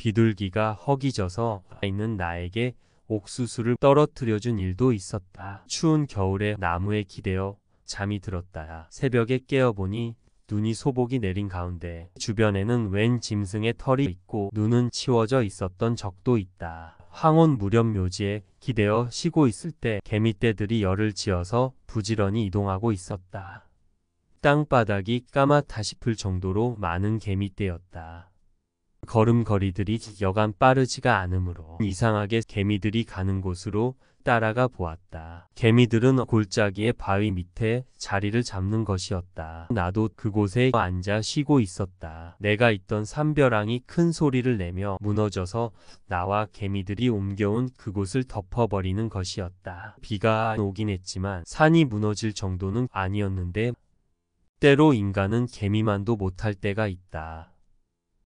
비둘기가 허기져서 있는 나에게 옥수수를 떨어뜨려준 일도 있었다. 추운 겨울에 나무에 기대어 잠이 들었다. 새벽에 깨어보니 눈이 소복이 내린 가운데 주변에는 웬 짐승의 털이 있고 눈은 치워져 있었던 적도 있다. 황혼 무렵 묘지에 기대어 쉬고 있을 때 개미떼들이 열을 지어서 부지런히 이동하고 있었다. 땅바닥이 까맣다 싶을 정도로 많은 개미떼였다. 걸음걸이들이 여간 빠르지가 않으므로 이상하게 개미들이 가는 곳으로 따라가 보았다. 개미들은 골짜기의 바위 밑에 자리를 잡는 것이었다. 나도 그곳에 앉아 쉬고 있었다. 내가 있던 삼벼랑이큰 소리를 내며 무너져서 나와 개미들이 옮겨온 그곳을 덮어버리는 것이었다. 비가 오긴 했지만 산이 무너질 정도는 아니었는데 때로 인간은 개미만도 못할 때가 있다.